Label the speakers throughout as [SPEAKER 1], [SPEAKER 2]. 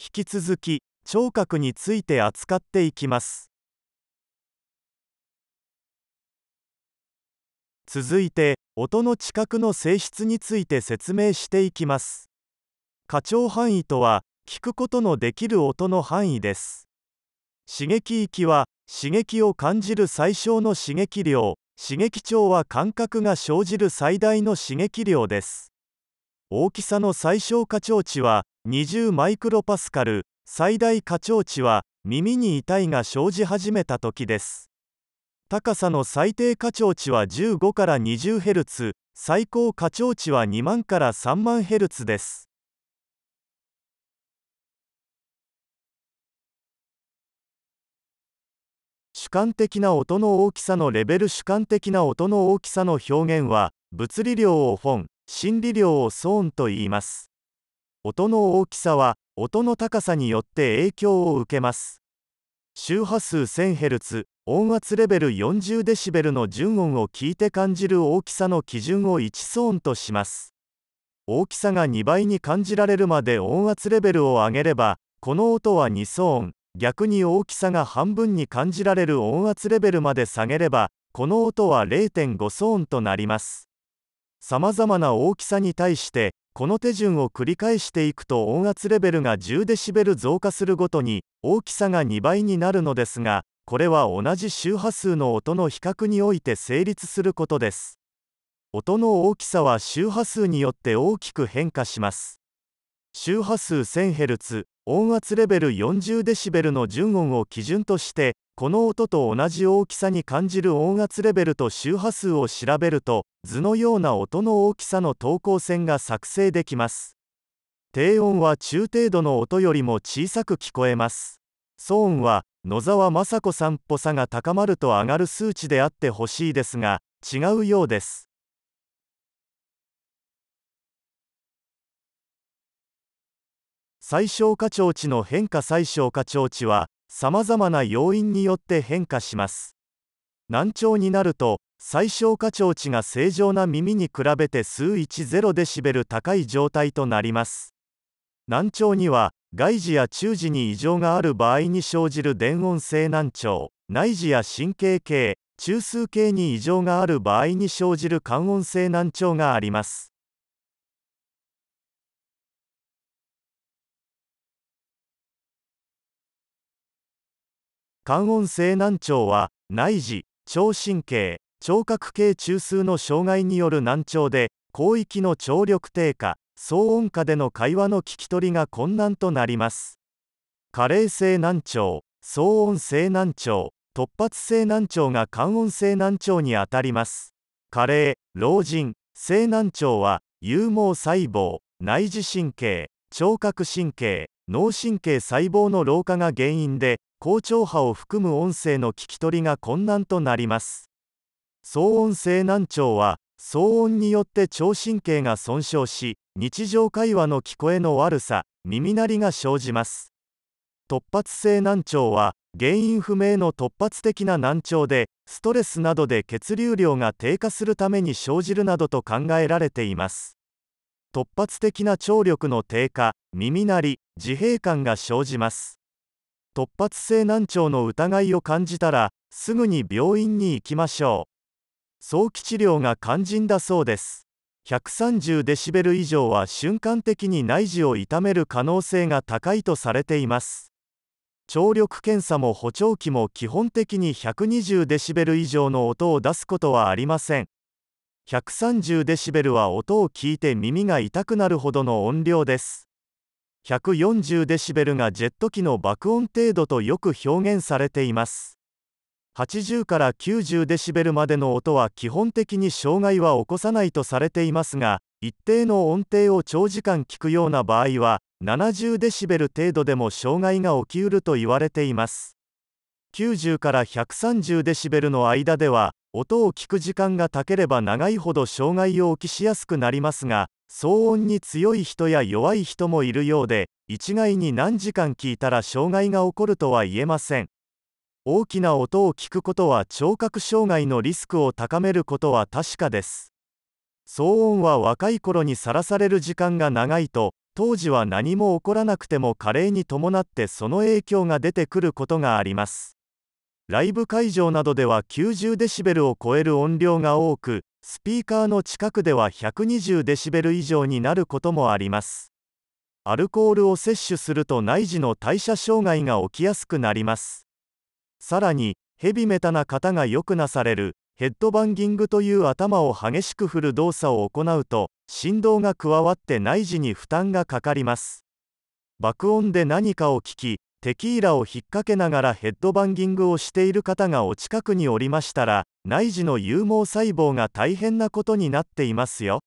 [SPEAKER 1] 引き続き聴覚について扱っていきます続いて音の知覚の性質について説明していきます過聴範囲とは聞くことのできる音の範囲です刺激域は刺激を感じる最小の刺激量刺激調は感覚が生じる最大の刺激量です大きさの最小過聴値は20マイクロパスカル最大過聴値は耳に痛いが生じ始めた時です高さの最低過聴値は15から20ヘルツ最高過聴値は2万から3万ヘルツです主観的な音の大きさのレベル主観的な音の大きさの表現は物理量を本心理量を騒音と言います音の大きさは音の高さによって影響を受けます周波数 1000Hz 音圧レベル 40dB の純音を聞いて感じる大きさの基準を1騒音とします大きさが2倍に感じられるまで音圧レベルを上げればこの音は2騒音逆に大きさが半分に感じられる音圧レベルまで下げればこの音は0.5騒音となりますさまざまな大きさに対してこの手順を繰り返していくと音圧レベルが10デシベル増加するごとに大きさが2倍になるのですがこれは同じ周波数の音の比較において成立することです音の大きさは周波数によって大きく変化します周波数 1000Hz 音圧レベル4 0デシベルの純音を基準としてこの音と同じ大きさに感じる音圧レベルと周波数を調べると図のような音の大きさの等高線が作成できます低音は中程度の音よりも小さく聞こえます騒音は野沢雅子さんっぽさが高まると上がる数値であってほしいですが違うようです最小価調値の変化最小価調値はさまざまな要因によって変化します難聴になると最小価調値が正常な耳に比べて数10デシベル高い状態となります難聴には外耳や中耳に異常がある場合に生じる電音性難聴内耳や神経系中枢系に異常がある場合に生じる感音性難聴があります感音性難聴は内耳聴神経聴覚系中枢の障害による難聴で広域の聴力低下騒音下での会話の聞き取りが困難となります加齢性難聴騒音性難聴突発性難聴が感音性難聴にあたります加齢老人性難聴は有毛細胞内耳神経聴覚神経脳神経細胞の老化が原因で高調波を含む音声の聞き取りが困難となります騒音性難聴は騒音によって聴神経が損傷し日常会話の聞こえの悪さ耳鳴りが生じます突発性難聴は原因不明の突発的な難聴でストレスなどで血流量が低下するために生じるなどと考えられています突発的な聴力の低下耳鳴り自閉感が生じます突発性難聴の疑いを感じたらすぐに病院に行きましょう早期治療が肝心だそうです130デシベル以上は瞬間的に内耳を痛める可能性が高いとされています聴力検査も補聴器も基本的に120デシベル以上の音を出すことはありません130デシベルは音を聞いて耳が痛くなるほどの音量です。140デシベルがジェット機の爆音程度とよく表現されています。80から90デシベルまでの音は基本的に障害は起こさないとされていますが、一定の音程を長時間聞くような場合は、70デシベル程度でも障害が起きうると言われています。90から130デシベルの間では、音を聞く時間がたければ長いほど障害を起きしやすくなりますが騒音に強い人や弱い人もいるようで一概に何時間聞いたら障害が起こるとは言えません大きな音を聞くことは聴覚障害のリスクを高めることは確かです騒音は若い頃にさらされる時間が長いと当時は何も起こらなくても加齢に伴ってその影響が出てくることがありますライブ会場などでは90デシベルを超える音量が多くスピーカーの近くでは120デシベル以上になることもありますアルコールを摂取すると内耳の代謝障害が起きやすくなりますさらにヘビメタな方がよくなされるヘッドバンギングという頭を激しく振る動作を行うと振動が加わって内耳に負担がかかります爆音で何かを聞きテキーラを引っ掛けながらヘッドバンギングをしている方がお近くにおりましたら内耳の有毛細胞が大変なことになっていますよ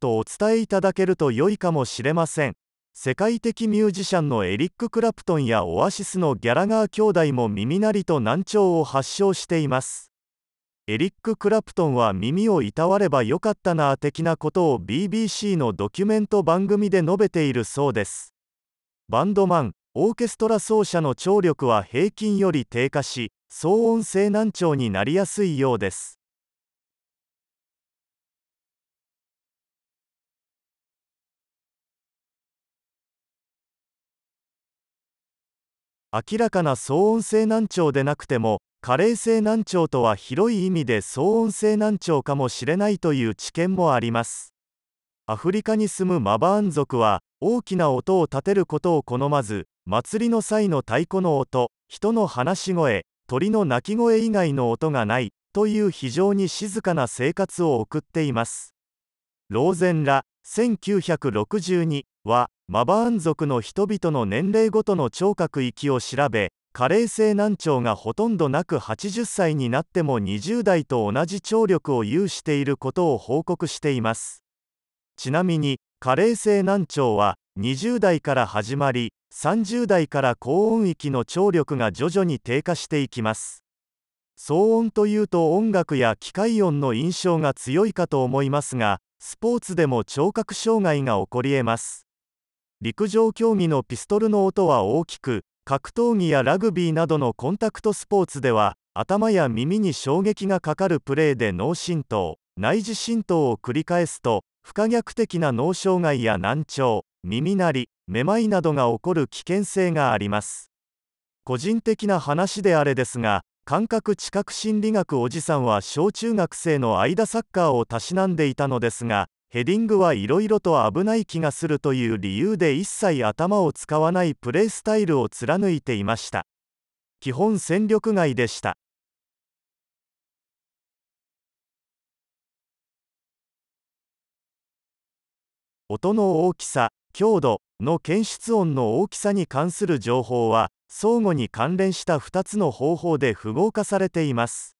[SPEAKER 1] とお伝えいただけると良いかもしれません世界的ミュージシャンのエリック・クラプトンやオアシスのギャラガー兄弟も耳鳴りと難聴を発症していますエリック・クラプトンは耳をいたわればよかったな的なことを BBC のドキュメント番組で述べているそうですバンドマンオーケストラ奏者の聴力は平均より低下し騒音性難聴になりやすいようです明らかな騒音性難聴でなくても加齢性難聴とは広い意味で騒音性難聴かもしれないという知見もありますアフリカに住むマバーン族は大きな音を立てることを好まず祭りの際の太鼓の音人の話し声鳥の鳴き声以外の音がないという非常に静かな生活を送っていますローゼンら1962はマバーン族の人々の年齢ごとの聴覚域を調べ加齢性難聴がほとんどなく80歳になっても20代と同じ聴力を有していることを報告していますちなみに加齢性難聴は20代から始まり30代から高音域の聴力が徐々に低下していきます騒音というと音楽や機械音の印象が強いかと思いますがスポーツでも聴覚障害が起こりえます陸上競技のピストルの音は大きく格闘技やラグビーなどのコンタクトスポーツでは頭や耳に衝撃がかかるプレーで脳震盪内耳浸透を繰り返すと不可逆的な脳障害や難聴耳鳴りめまいなどが起こる危険性があります個人的な話であれですが感覚知覚心理学おじさんは小中学生の間サッカーをたしなんでいたのですがヘディングはいろいろと危ない気がするという理由で一切頭を使わないプレースタイルを貫いていました基本戦力外でした音の大きさ強度の検出音の大きさに関する情報は相互に関連した2つの方法で符号化されています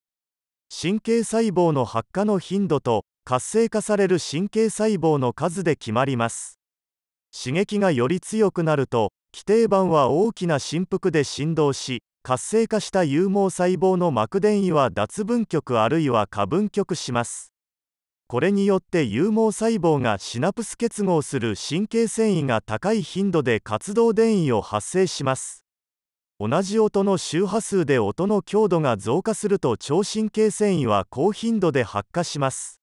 [SPEAKER 1] 神経細胞の発火の頻度と活性化される神経細胞の数で決まります刺激がより強くなると基底板は大きな振幅で振動し活性化した有毛細胞の膜電位は脱分極あるいは過分極しますこれによって有毛細胞がシナプス結合する神経繊維が高い頻度で活動電位を発生します同じ音の周波数で音の強度が増加すると聴神経繊維は高頻度で発火します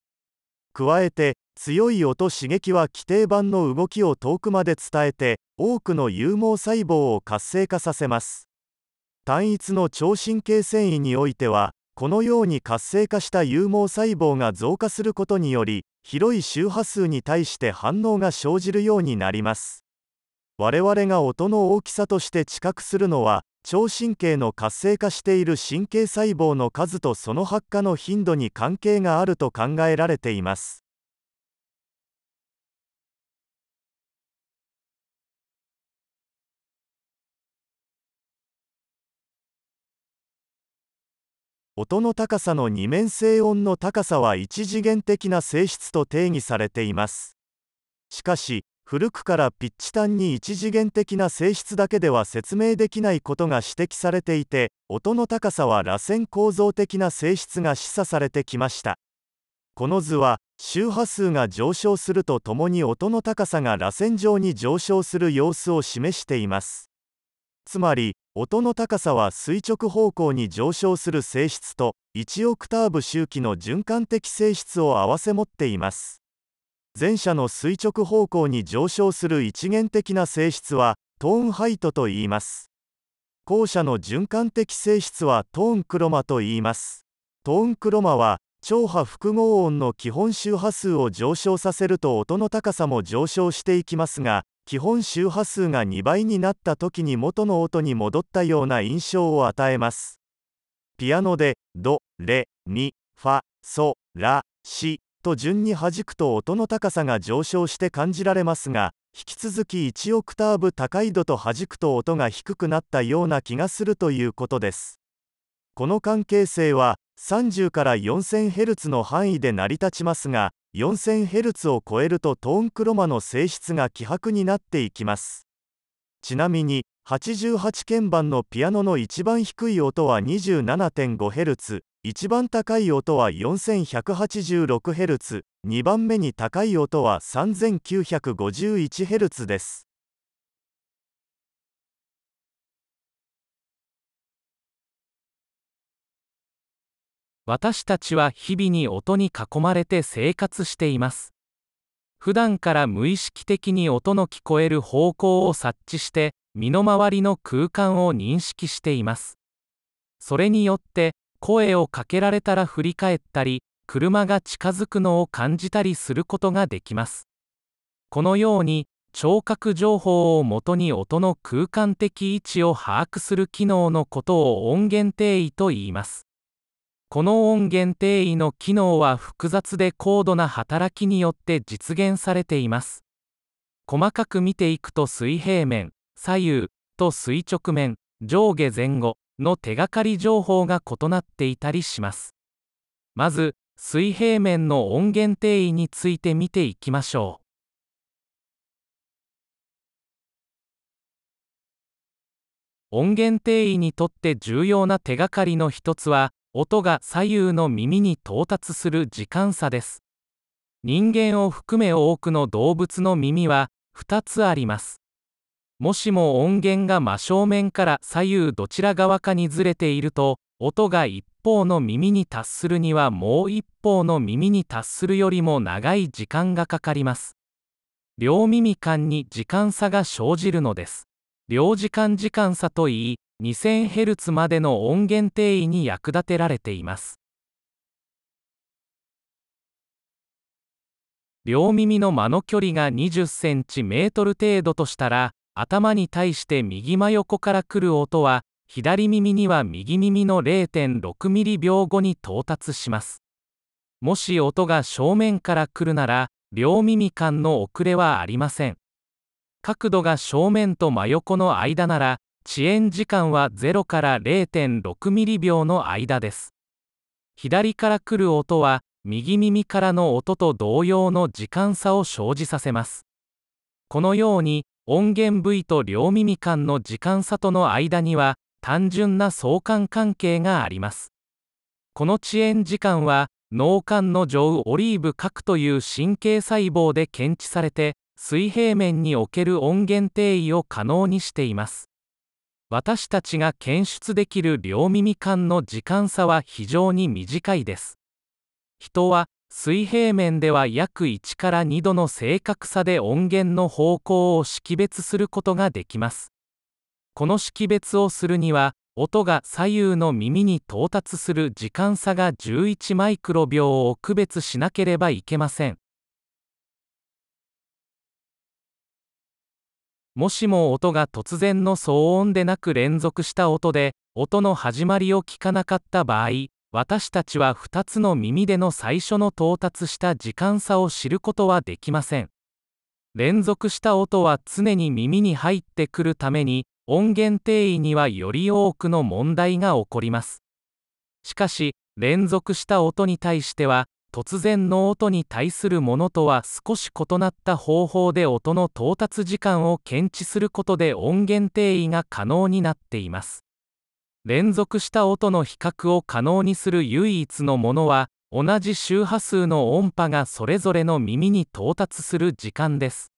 [SPEAKER 1] 加えて強い音刺激は規定板の動きを遠くまで伝えて多くの有毛細胞を活性化させます単一の聴神経繊維においてはこのように活性化した有毛細胞が増加することにより広い周波数に対して反応が生じるようになります我々が音の大きさとして知覚するのは聴神経の活性化している神経細胞の数とその発火の頻度に関係があると考えられています音の高さの二面性音の高さは一次元的な性質と定義されていますしかし古くからピッチ単に一次元的な性質だけでは説明できないことが指摘されていて音の高さは螺旋構造的な性質が示唆されてきましたこの図は周波数が上昇するとともに音の高さが螺旋状に上昇する様子を示していますつまり音の高さは垂直方向に上昇する性質と1オクターブ周期の循環的性質を併せ持っています前者の垂直方向に上昇する一元的な性質はトーンハイトと言います後者の循環的性質はトーンクロマと言いますトーンクロマは超波複合音の基本周波数を上昇させると音の高さも上昇していきますが基本周波数が2倍になった時に元の音に戻ったような印象を与えますピアノでドレミファソラシと順に弾くと音の高さが上昇して感じられますが引き続き1オクターブ高い度と弾くと音が低くなったような気がするということですこの関係性は30から 4000Hz の範囲で成り立ちますが 4000Hz を超えるとトーンクロマの性質が希薄になっていきますちなみに88鍵盤のピアノの一番低い音は 27.5Hz 一番高い音は 4186Hz2 番目に高い音は 3951Hz です
[SPEAKER 2] 私たちは日々に音に囲まれて生活しています普段から無意識的に音の聞こえる方向を察知して身の回りの空間を認識していますそれによって声をかけられたら振り返ったり車が近づくのを感じたりすることができますこのように聴覚情報をもとに音の空間的位置を把握する機能のことを音源定位と言いますこの音源定位の機能は複雑で高度な働きによって実現されています細かく見ていくと水平面左右と垂直面上下前後の手がかり情報が異なっていたりしますまず水平面の音源定位について見ていきましょう音源定位にとって重要な手がかりの一つは音が左右の耳に到達する時間差です人間を含め多くの動物の耳は2つありますもしも音源が真正面から左右どちら側かにずれていると音が一方の耳に達するにはもう一方の耳に達するよりも長い時間がかかります両耳間に時間差が生じるのです両時間時間差といい 2000Hz までの音源定位に役立てられています両耳の間の距離が 20cm 程度としたら頭に対して右真横から来る音は左耳には右耳の 0.6mm 秒後に到達しますもし音が正面から来るなら両耳間の遅れはありません角度が正面と真横の間なら遅延時間は0から0.6ミリ秒の間です左から来る音は右耳からの音と同様の時間差を生じさせますこのように音源部位と両耳間の時間差との間には単純な相関関係がありますこの遅延時間は脳幹の上オリーブ核という神経細胞で検知されて水平面における音源定位を可能にしています私たちが検出できる両耳間の時間差は非常に短いです人は水平面では約1から2度の正確さで音源の方向を識別することができますこの識別をするには音が左右の耳に到達する時間差が11マイクロ秒を区別しなければいけませんもしも音が突然の騒音でなく連続した音で音の始まりを聞かなかった場合私たちは2つの耳での最初の到達した時間差を知ることはできません連続した音は常に耳に入ってくるために音源定位にはより多くの問題が起こりますしかし連続した音に対しては突然の音に対するものとは少し異なった方法で音の到達時間を検知することで音源定位が可能になっています連続した音の比較を可能にする唯一のものは同じ周波数の音波がそれぞれの耳に到達する時間です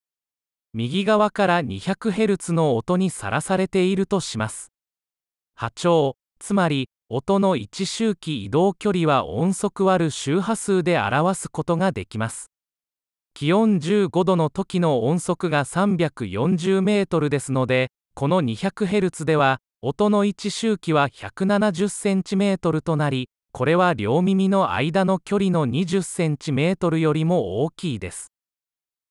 [SPEAKER 2] 右側から 200Hz の音にさらされているとします波長つまり音の一周期移動距離は音速割る周波数で表すことができます気温15度の時の音速が340メートルですのでこの 200Hz では音の一周期は 170cm となりこれは両耳の間の距離の 20cm よりも大きいです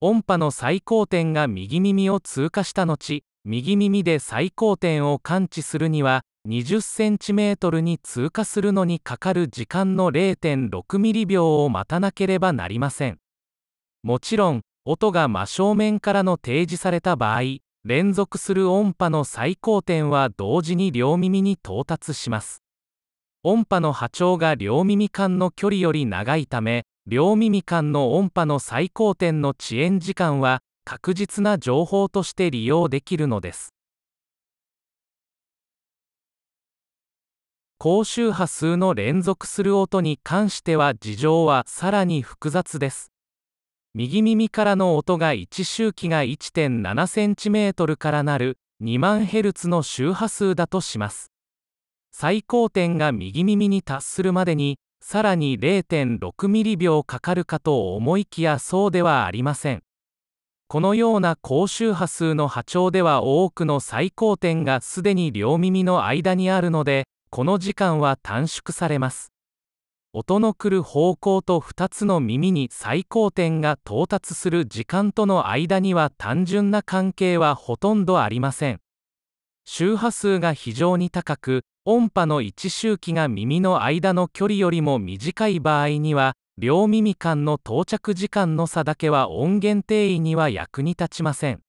[SPEAKER 2] 音波の最高点が右耳を通過した後右耳で最高点を感知するには20センチメートルに通過するのにかかる時間の0.6ミリ秒を待たなければなりません。もちろん、音が真正面からの提示された場合、連続する音波の最高点は同時に両耳に到達します。音波の波長が両耳間の距離より長いため、両耳間の音波の最高点の遅延時間は確実な情報として利用できるのです。高周波数の連続する音に関しては事情はさらに複雑です右耳からの音が1周期が 1.7cm からなる2万ヘルツの周波数だとします最高点が右耳に達するまでにさらに0.6ミリ秒かかるかと思いきやそうではありませんこのような高周波数の波長では多くの最高点がすでに両耳の間にあるのでこの時間は短縮されます音の来る方向と2つの耳に最高点が到達する時間との間には単純な関係はほとんどありません周波数が非常に高く音波の一周期が耳の間の距離よりも短い場合には両耳間の到着時間の差だけは音源定位には役に立ちません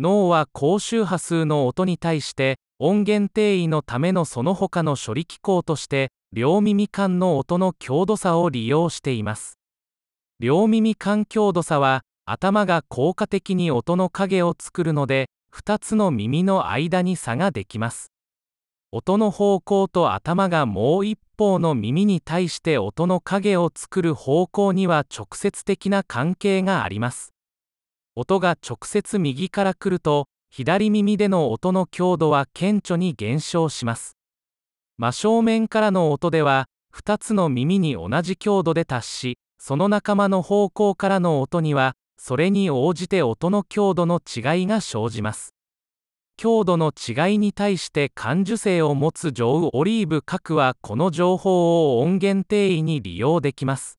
[SPEAKER 2] 脳は高周波数の音に対して音源定位のためのその他の処理機構として両耳間の音の強度差を利用しています両耳間強度差は頭が効果的に音の影を作るので2つの耳の間に差ができます音の方向と頭がもう一方の耳に対して音の影を作る方向には直接的な関係があります音が直接右から来ると左耳での音の強度は顕著に減少します真正面からの音では2つの耳に同じ強度で達しその仲間の方向からの音にはそれに応じて音の強度の違いが生じます強度の違いに対して感受性を持つジョ上オリーブカクはこの情報を音源定位に利用できます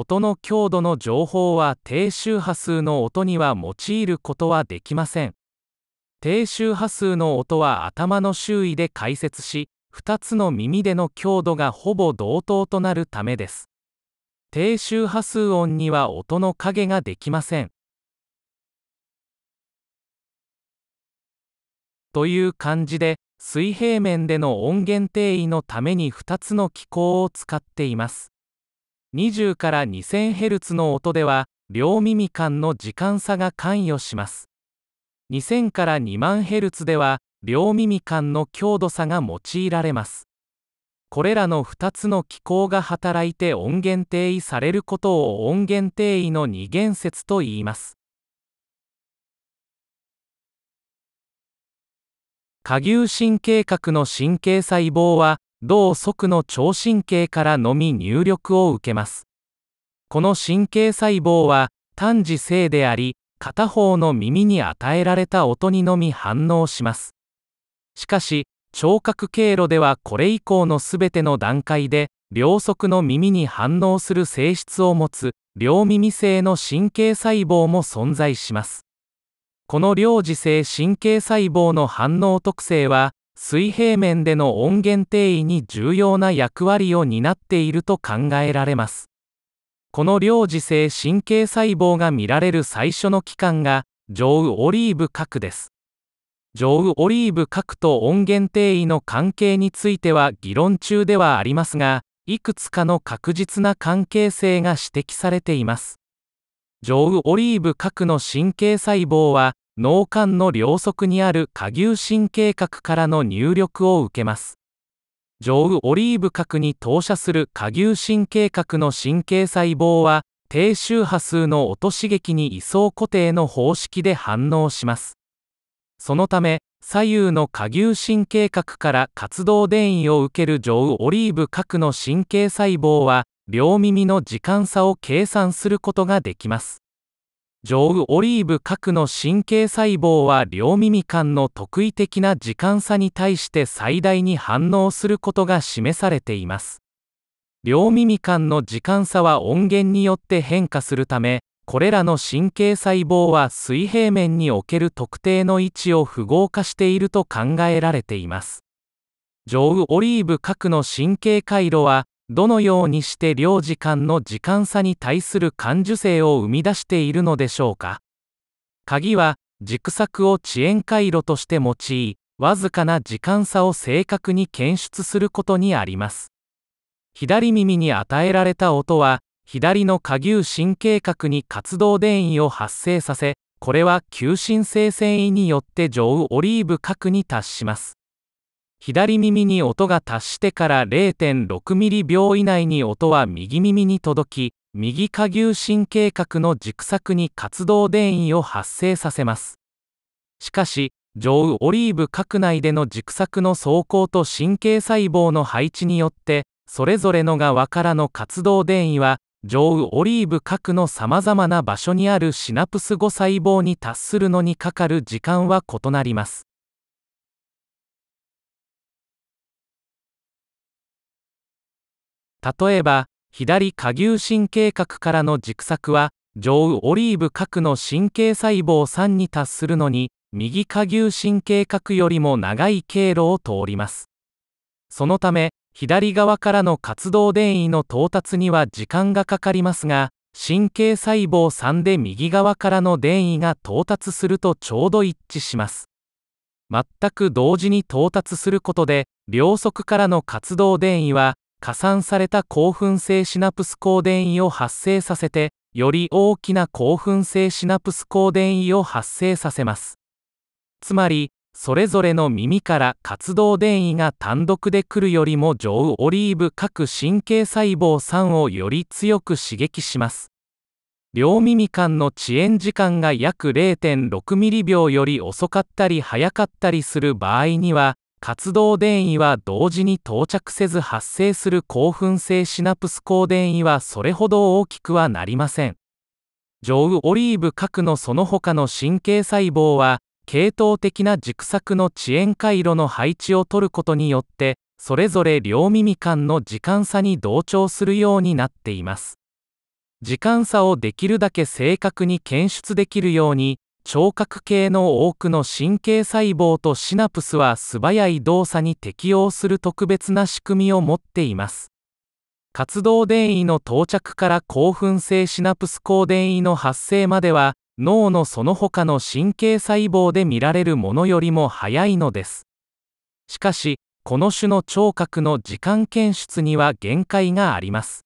[SPEAKER 2] 音の強度の情報は低周波数の音には用いることはできません低周波数の音は頭の周囲で解説し2つの耳での強度がほぼ同等となるためです低周波数音には音の影ができませんという感じで水平面での音源定位のために2つの機構を使っています20から 2000Hz の音では両耳間の時間差が関与します2000から2万 Hz では両耳間の強度差が用いられますこれらの2つの機構が働いて音源定位されることを音源定位の二元説と言います下牛神経核の神経細胞は同側の聴神経からのみ入力を受けますこの神経細胞は単次性であり片方の耳に与えられた音にのみ反応しますしかし聴覚経路ではこれ以降のすべての段階で両側の耳に反応する性質を持つ両耳性の神経細胞も存在しますこの両耳性神経細胞の反応特性は水平面での音源定位に重要な役割を担っていると考えられますこの両次性神経細胞が見られる最初の器官が上右オリーブ核です上右オリーブ核と音源定位の関係については議論中ではありますがいくつかの確実な関係性が指摘されています上右オリーブ核の神経細胞は脳幹の両側にある下牛神経核からの入力を受けます上右オリーブ核に投射する下牛神経核の神経細胞は低周波数の音刺激に位相固定の方式で反応しますそのため左右の下牛神経核から活動電位を受ける上右オリーブ核の神経細胞は両耳の時間差を計算することができます上オリーブ核の神経細胞は両耳間の特異的な時間差に対して最大に反応することが示されています両耳間の時間差は音源によって変化するためこれらの神経細胞は水平面における特定の位置を符号化していると考えられています上オリーブ核の神経回路はどのようにして両時間の時間差に対する感受性を生み出しているのでしょうか鍵は軸索を遅延回路として用いわずかな時間差を正確に検出することにあります左耳に与えられた音は左の下牛神経核に活動電位を発生させこれは急進性繊維によって上オリーブ核に達します左耳に音が達してから0.6ミリ秒以内に音は右耳に届き右下牛神経核の軸索に活動電位を発生させますしかし上オリーブ核内での軸索の走行と神経細胞の配置によってそれぞれの側からの活動電位は上オリーブ核のさまざまな場所にあるシナプス5細胞に達するのにかかる時間は異なります例えば左下牛神経核からの軸索は上オリーブ核の神経細胞3に達するのに右下牛神経核よりも長い経路を通りますそのため左側からの活動電位の到達には時間がかかりますが神経細胞3で右側からの電位が到達するとちょうど一致します全く同時に到達することで両側からの活動電位は加算された興奮性シナプス光電位を発生させてより大きな興奮性シナプス光電位を発生させますつまりそれぞれの耳から活動電位が単独で来るよりも上オリーブ各神経細胞3をより強く刺激します両耳間の遅延時間が約0.6ミリ秒より遅かったり早かったりする場合には活動電位は同時に到着せず発生する興奮性シナプス光電位はそれほど大きくはなりません上右オリーブ核のその他の神経細胞は系統的な軸索の遅延回路の配置を取ることによってそれぞれ両耳間の時間差に同調するようになっています時間差をできるだけ正確に検出できるように聴覚系の多くの神経細胞とシナプスは素早い動作に適応する特別な仕組みを持っています活動電位の到着から興奮性シナプス高電位の発生までは脳のその他の神経細胞で見られるものよりも早いのですしかしこの種の聴覚の時間検出には限界があります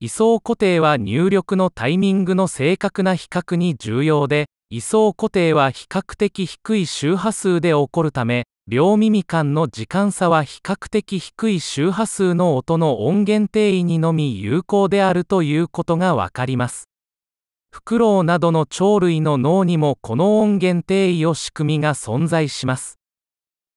[SPEAKER 2] 位相固定は入力のタイミングの正確な比較に重要で位相固定は比較的低い周波数で起こるため両耳間の時間差は比較的低い周波数の音の音源定位にのみ有効であるということがわかりますフクロウなどの鳥類の脳にもこの音源定位を仕組みが存在します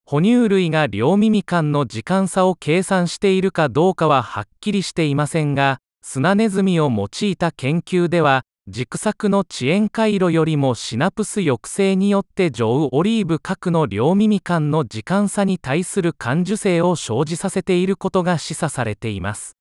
[SPEAKER 2] 哺乳類が両耳間の時間差を計算しているかどうかははっきりしていませんがスナネズミを用いた研究では軸索の遅延回路よりもシナプス抑制によって上オリーブ核の両耳間の時間差に対する感受性を生じさせていることが示唆されています